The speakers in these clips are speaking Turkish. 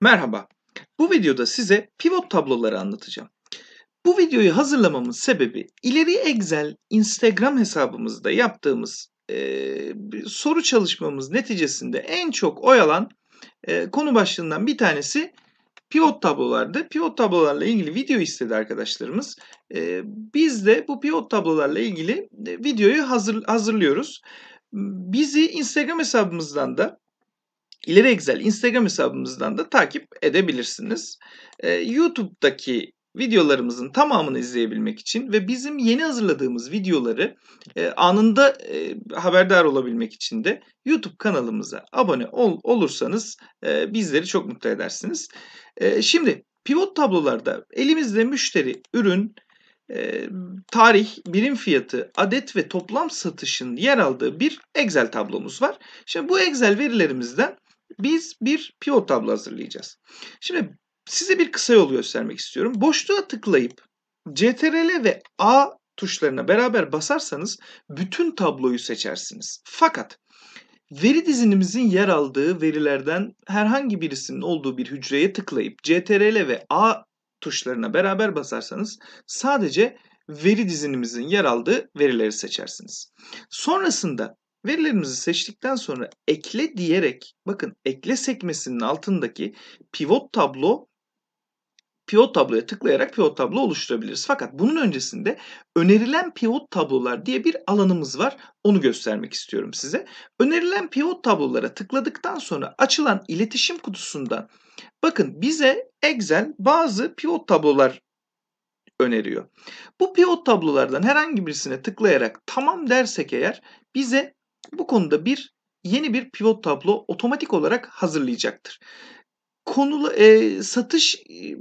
Merhaba, bu videoda size pivot tabloları anlatacağım. Bu videoyu hazırlamamın sebebi ileri Excel Instagram hesabımızda yaptığımız e, soru çalışmamız neticesinde en çok oyalan e, konu başlığından bir tanesi pivot tablolardı. Pivot tablolarla ilgili video istedi arkadaşlarımız. E, biz de bu pivot tablolarla ilgili videoyu hazır, hazırlıyoruz. Bizi Instagram hesabımızdan da İleri Excel Instagram hesabımızdan da takip edebilirsiniz. Ee, YouTube'daki videolarımızın tamamını izleyebilmek için ve bizim yeni hazırladığımız videoları e, anında e, haberdar olabilmek için de YouTube kanalımıza abone ol, olursanız e, bizleri çok mutlu edersiniz. E, şimdi pivot tablolarda elimizde müşteri, ürün, e, tarih, birim fiyatı, adet ve toplam satışın yer aldığı bir Excel tablomuz var. Şimdi bu Excel verilerimizden biz bir pivot tablo hazırlayacağız. Şimdi size bir kısa yol göstermek istiyorum. Boşluğa tıklayıp CTRL ve A tuşlarına beraber basarsanız bütün tabloyu seçersiniz. Fakat veri dizinimizin yer aldığı verilerden herhangi birisinin olduğu bir hücreye tıklayıp CTRL ve A tuşlarına beraber basarsanız sadece veri dizinimizin yer aldığı verileri seçersiniz. Sonrasında Verilerimizi seçtikten sonra ekle diyerek bakın ekle sekmesinin altındaki pivot tablo pivot tabloya tıklayarak pivot tablo oluşturabiliriz. Fakat bunun öncesinde önerilen pivot tablolar diye bir alanımız var. Onu göstermek istiyorum size. Önerilen pivot tablolara tıkladıktan sonra açılan iletişim kutusundan bakın bize Excel bazı pivot tablolar öneriyor. Bu pivot tablolardan herhangi birisine tıklayarak tamam dersek eğer bize bu konuda bir yeni bir pivot tablo otomatik olarak hazırlayacaktır. Konulu e, satış e,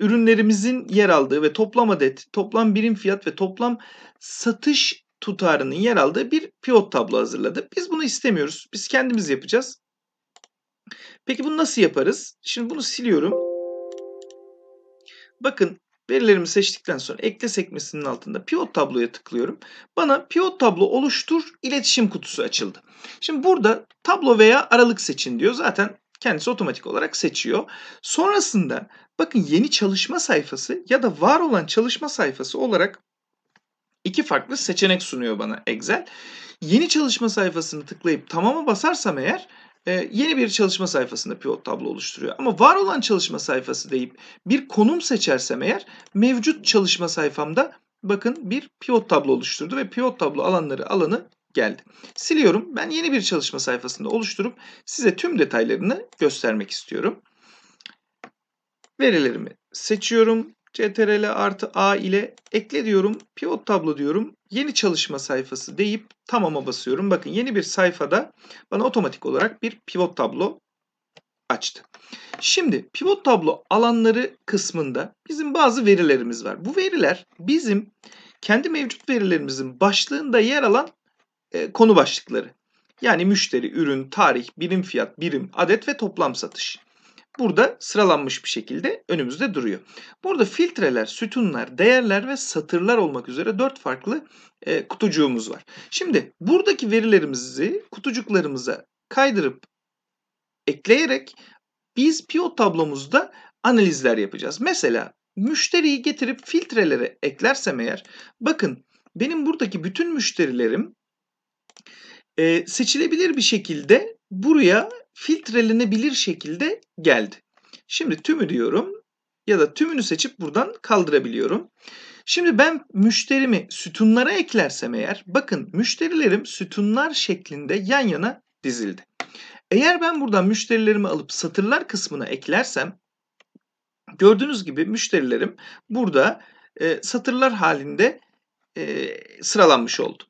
ürünlerimizin yer aldığı ve toplam adet, toplam birim fiyat ve toplam satış tutarının yer aldığı bir pivot tablo hazırladı. Biz bunu istemiyoruz. Biz kendimiz yapacağız. Peki bunu nasıl yaparız? Şimdi bunu siliyorum. Bakın Verilerimi seçtikten sonra ekle sekmesinin altında pivot tabloya tıklıyorum. Bana pivot tablo oluştur iletişim kutusu açıldı. Şimdi burada tablo veya aralık seçin diyor. Zaten kendisi otomatik olarak seçiyor. Sonrasında bakın yeni çalışma sayfası ya da var olan çalışma sayfası olarak iki farklı seçenek sunuyor bana Excel. Yeni çalışma sayfasını tıklayıp tamama basarsam eğer ee, yeni bir çalışma sayfasında pivot tablo oluşturuyor. Ama var olan çalışma sayfası deyip bir konum seçersem eğer mevcut çalışma sayfamda bakın bir pivot tablo oluşturdu ve pivot tablo alanları alanı geldi. Siliyorum. Ben yeni bir çalışma sayfasında oluşturup size tüm detaylarını göstermek istiyorum. Verilerimi seçiyorum. CTRL artı A ile ekle diyorum. Pivot tablo diyorum. Yeni çalışma sayfası deyip tamama basıyorum. Bakın yeni bir sayfada bana otomatik olarak bir pivot tablo açtı. Şimdi pivot tablo alanları kısmında bizim bazı verilerimiz var. Bu veriler bizim kendi mevcut verilerimizin başlığında yer alan e, konu başlıkları. Yani müşteri, ürün, tarih, birim fiyat, birim, adet ve toplam satış burada sıralanmış bir şekilde önümüzde duruyor. Burada filtreler, sütunlar, değerler ve satırlar olmak üzere dört farklı e, kutucuğumuz var. Şimdi buradaki verilerimizi kutucuklarımıza kaydırıp ekleyerek biz pivot tablomuzda analizler yapacağız. Mesela müşteriyi getirip filtrelere eklersem eğer bakın benim buradaki bütün müşterilerim e, seçilebilir bir şekilde buraya filtrelenebilir şekilde geldi. Şimdi tümü diyorum ya da tümünü seçip buradan kaldırabiliyorum. Şimdi ben müşterimi sütunlara eklersem eğer bakın müşterilerim sütunlar şeklinde yan yana dizildi. Eğer ben buradan müşterilerimi alıp satırlar kısmına eklersem gördüğünüz gibi müşterilerim burada e, satırlar halinde e, sıralanmış oldu.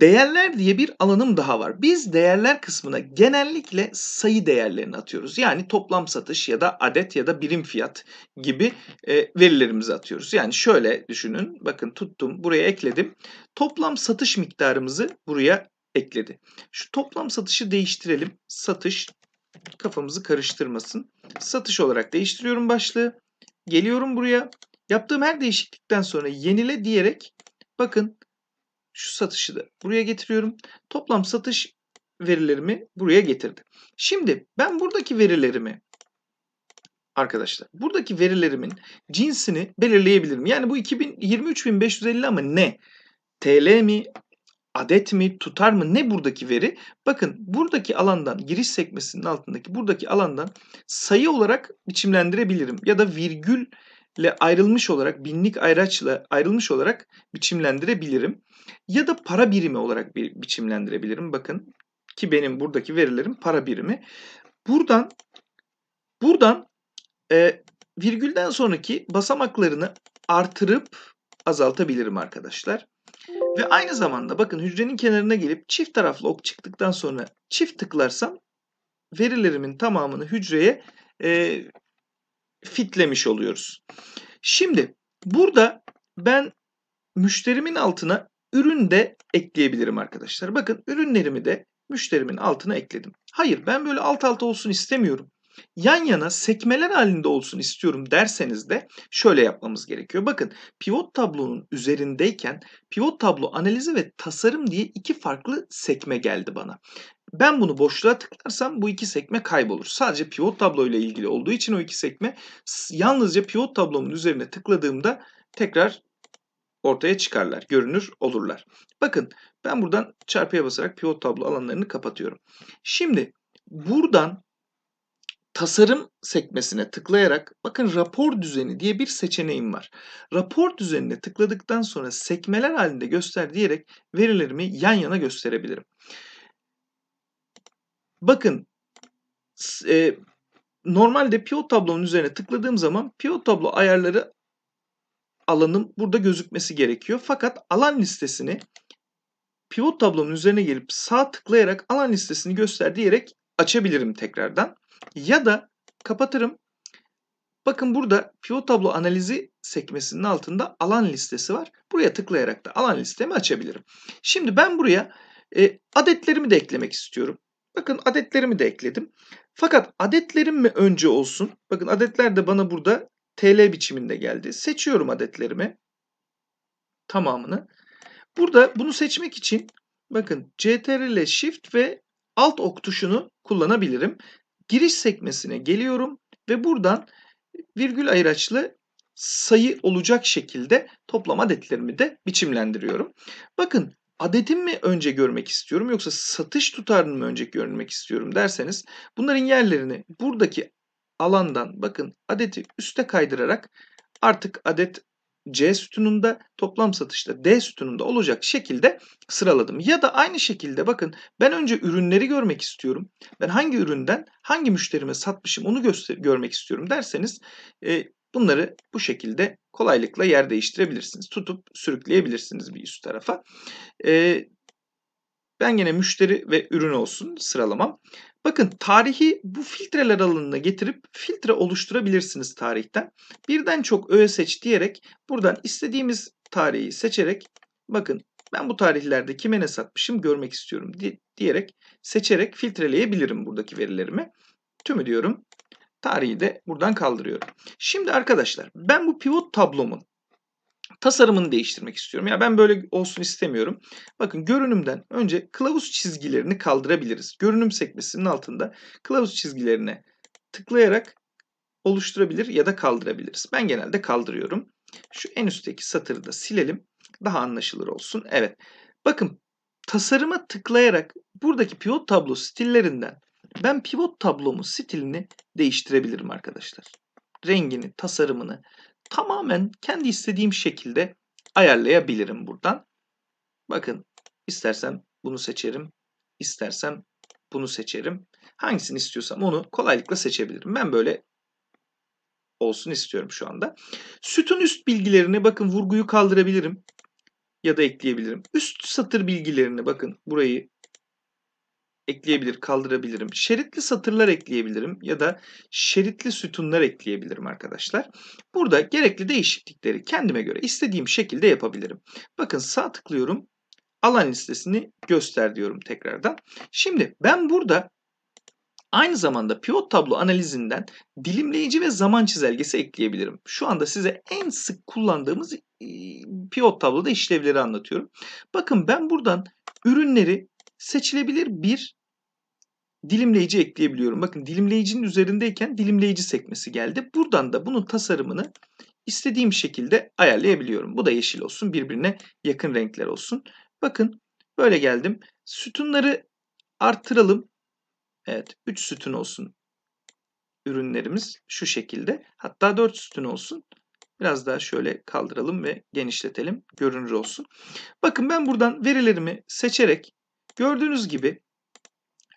Değerler diye bir alanım daha var. Biz değerler kısmına genellikle sayı değerlerini atıyoruz. Yani toplam satış ya da adet ya da birim fiyat gibi e, verilerimizi atıyoruz. Yani şöyle düşünün. Bakın tuttum buraya ekledim. Toplam satış miktarımızı buraya ekledi. Şu toplam satışı değiştirelim. Satış kafamızı karıştırmasın. Satış olarak değiştiriyorum başlığı. Geliyorum buraya. Yaptığım her değişiklikten sonra yenile diyerek bakın şu satışı da buraya getiriyorum. Toplam satış verilerimi buraya getirdi. Şimdi ben buradaki verilerimi arkadaşlar buradaki verilerimin cinsini belirleyebilirim. Yani bu 23550 ama ne? TL mi? Adet mi? Tutar mı? Ne buradaki veri? Bakın buradaki alandan giriş sekmesinin altındaki buradaki alandan sayı olarak biçimlendirebilirim. Ya da virgül ile ayrılmış olarak binlik ayraçla ayrılmış olarak biçimlendirebilirim. Ya da para birimi olarak bir biçimlendirebilirim. Bakın ki benim buradaki verilerim para birimi. Buradan buradan e, virgülden sonraki basamaklarını artırıp azaltabilirim arkadaşlar. Ve aynı zamanda bakın hücrenin kenarına gelip çift taraflı ok çıktıktan sonra çift tıklarsam verilerimin tamamını hücreye e, fitlemiş oluyoruz. Şimdi burada ben müşterimin altına ürün de ekleyebilirim arkadaşlar. Bakın ürünlerimi de müşterimin altına ekledim. Hayır ben böyle alt alta olsun istemiyorum yan yana sekmeler halinde olsun istiyorum derseniz de şöyle yapmamız gerekiyor. Bakın pivot tablonun üzerindeyken pivot tablo analizi ve tasarım diye iki farklı sekme geldi bana. Ben bunu boşluğa tıklarsam bu iki sekme kaybolur. Sadece pivot tablo ile ilgili olduğu için o iki sekme yalnızca pivot tablomun üzerine tıkladığımda tekrar ortaya çıkarlar, görünür olurlar. Bakın ben buradan çarpıya basarak pivot tablo alanlarını kapatıyorum. Şimdi buradan tasarım sekmesine tıklayarak bakın rapor düzeni diye bir seçeneğim var. Rapor düzenine tıkladıktan sonra sekmeler halinde göster diyerek verilerimi yan yana gösterebilirim. Bakın e, normalde pivot tablonun üzerine tıkladığım zaman pivot tablo ayarları alanım burada gözükmesi gerekiyor. Fakat alan listesini pivot tablonun üzerine gelip sağ tıklayarak alan listesini göster diyerek açabilirim tekrardan. Ya da kapatırım. Bakın burada pivot tablo analizi sekmesinin altında alan listesi var. Buraya tıklayarak da alan listemi açabilirim. Şimdi ben buraya e, adetlerimi de eklemek istiyorum. Bakın adetlerimi de ekledim. Fakat adetlerim mi önce olsun? Bakın adetler de bana burada TL biçiminde geldi. Seçiyorum adetlerimi. Tamamını. Burada bunu seçmek için bakın CTRL Shift ve Alt ok tuşunu kullanabilirim giriş sekmesine geliyorum ve buradan e, virgül ayıraçlı sayı olacak şekilde toplam adetlerimi de biçimlendiriyorum. Bakın adetim mi önce görmek istiyorum yoksa satış tutarını mı önce görmek istiyorum derseniz bunların yerlerini buradaki alandan bakın adeti üste kaydırarak artık adet C sütununda toplam satışta D sütununda olacak şekilde sıraladım. Ya da aynı şekilde bakın ben önce ürünleri görmek istiyorum. Ben hangi üründen hangi müşterime satmışım onu göster görmek istiyorum derseniz e, bunları bu şekilde kolaylıkla yer değiştirebilirsiniz. Tutup sürükleyebilirsiniz bir üst tarafa. E, ben yine müşteri ve ürün olsun sıralamam. Bakın tarihi bu filtreler alanına getirip filtre oluşturabilirsiniz tarihten. Birden çok öğe seç diyerek buradan istediğimiz tarihi seçerek bakın ben bu tarihlerde kime ne satmışım görmek istiyorum diyerek seçerek filtreleyebilirim buradaki verilerimi. Tümü diyorum. Tarihi de buradan kaldırıyorum. Şimdi arkadaşlar ben bu pivot tablomun tasarımını değiştirmek istiyorum. Ya ben böyle olsun istemiyorum. Bakın görünümden önce kılavuz çizgilerini kaldırabiliriz. Görünüm sekmesinin altında kılavuz çizgilerine tıklayarak oluşturabilir ya da kaldırabiliriz. Ben genelde kaldırıyorum. Şu en üstteki satırı da silelim. Daha anlaşılır olsun. Evet. Bakın tasarıma tıklayarak buradaki pivot tablo stillerinden ben pivot tablomun stilini değiştirebilirim arkadaşlar. Rengini, tasarımını tamamen kendi istediğim şekilde ayarlayabilirim buradan. Bakın istersen bunu seçerim, istersen bunu seçerim. Hangisini istiyorsam onu kolaylıkla seçebilirim. Ben böyle olsun istiyorum şu anda. Sütun üst bilgilerini bakın vurguyu kaldırabilirim ya da ekleyebilirim. Üst satır bilgilerini bakın burayı ekleyebilir, kaldırabilirim. Şeritli satırlar ekleyebilirim ya da şeritli sütunlar ekleyebilirim arkadaşlar. Burada gerekli değişiklikleri kendime göre istediğim şekilde yapabilirim. Bakın sağ tıklıyorum. Alan listesini göster diyorum tekrardan. Şimdi ben burada Aynı zamanda pivot tablo analizinden dilimleyici ve zaman çizelgesi ekleyebilirim. Şu anda size en sık kullandığımız pivot tabloda işlevleri anlatıyorum. Bakın ben buradan ürünleri seçilebilir bir dilimleyici ekleyebiliyorum. Bakın dilimleyicinin üzerindeyken dilimleyici sekmesi geldi. Buradan da bunun tasarımını istediğim şekilde ayarlayabiliyorum. Bu da yeşil olsun, birbirine yakın renkler olsun. Bakın böyle geldim. Sütunları artıralım. Evet, 3 sütun olsun ürünlerimiz şu şekilde. Hatta 4 sütun olsun. Biraz daha şöyle kaldıralım ve genişletelim. Görünür olsun. Bakın ben buradan verilerimi seçerek Gördüğünüz gibi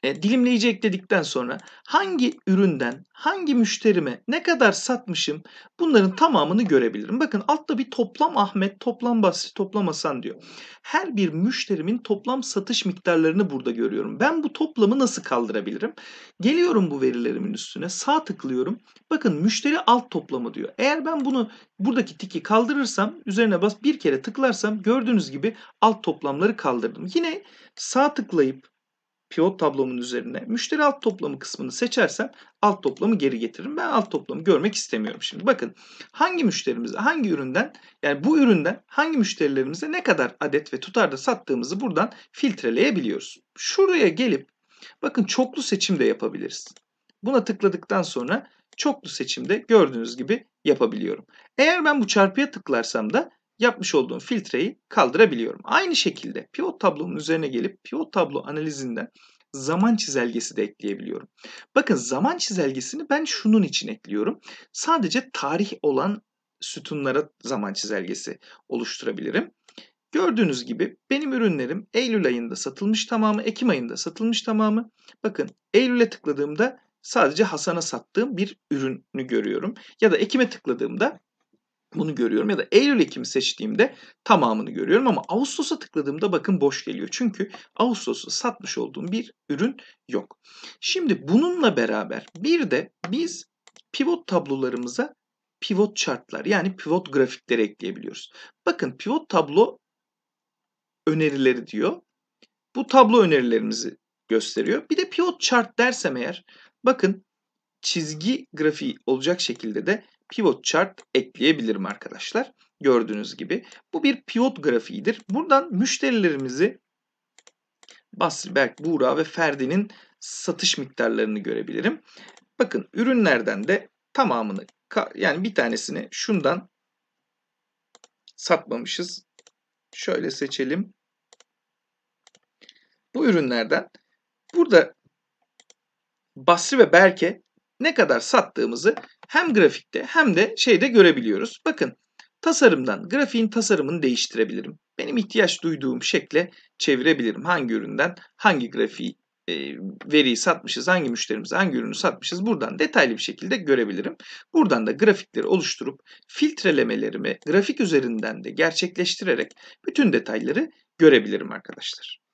e, dilimleyici ekledikten sonra hangi üründen hangi müşterime ne kadar satmışım bunların tamamını görebilirim. Bakın altta bir toplam Ahmet, toplam Basri, toplam Hasan diyor. Her bir müşterimin toplam satış miktarlarını burada görüyorum. Ben bu toplamı nasıl kaldırabilirim? Geliyorum bu verilerimin üstüne sağ tıklıyorum. Bakın müşteri alt toplamı diyor. Eğer ben bunu buradaki tiki kaldırırsam üzerine bas bir kere tıklarsam gördüğünüz gibi alt toplamları kaldırdım. Yine sağ tıklayıp pivot tablomun üzerine müşteri alt toplamı kısmını seçersem alt toplamı geri getiririm. Ben alt toplamı görmek istemiyorum şimdi. Bakın hangi müşterimize, hangi üründen yani bu üründen hangi müşterilerimize ne kadar adet ve tutarda sattığımızı buradan filtreleyebiliyoruz. Şuraya gelip bakın çoklu seçim de yapabiliriz. Buna tıkladıktan sonra çoklu seçimde gördüğünüz gibi yapabiliyorum. Eğer ben bu çarpıya tıklarsam da yapmış olduğum filtreyi kaldırabiliyorum. Aynı şekilde pivot tablomun üzerine gelip pivot tablo analizinden zaman çizelgesi de ekleyebiliyorum. Bakın zaman çizelgesini ben şunun için ekliyorum. Sadece tarih olan sütunlara zaman çizelgesi oluşturabilirim. Gördüğünüz gibi benim ürünlerim Eylül ayında satılmış tamamı, Ekim ayında satılmış tamamı. Bakın Eylül'e tıkladığımda sadece Hasan'a sattığım bir ürünü görüyorum. Ya da Ekim'e tıkladığımda bunu görüyorum ya da Eylül-Ekim seçtiğimde tamamını görüyorum ama Ağustos'a tıkladığımda bakın boş geliyor. Çünkü Ağustos'ta satmış olduğum bir ürün yok. Şimdi bununla beraber bir de biz pivot tablolarımıza pivot chartlar yani pivot grafikleri ekleyebiliyoruz. Bakın pivot tablo önerileri diyor. Bu tablo önerilerimizi gösteriyor. Bir de pivot chart dersem eğer bakın çizgi grafiği olacak şekilde de pivot chart ekleyebilirim arkadaşlar. Gördüğünüz gibi. Bu bir pivot grafiğidir. Buradan müşterilerimizi Basri Berk Buğra ve Ferdi'nin satış miktarlarını görebilirim. Bakın ürünlerden de tamamını yani bir tanesini şundan satmamışız. Şöyle seçelim. Bu ürünlerden burada Basri ve Berke ne kadar sattığımızı hem grafikte hem de şeyde görebiliyoruz. Bakın tasarımdan grafiğin tasarımını değiştirebilirim. Benim ihtiyaç duyduğum şekle çevirebilirim. Hangi üründen hangi grafiği e, veriyi satmışız, hangi müşterimize hangi ürünü satmışız buradan detaylı bir şekilde görebilirim. Buradan da grafikleri oluşturup filtrelemelerimi grafik üzerinden de gerçekleştirerek bütün detayları görebilirim arkadaşlar.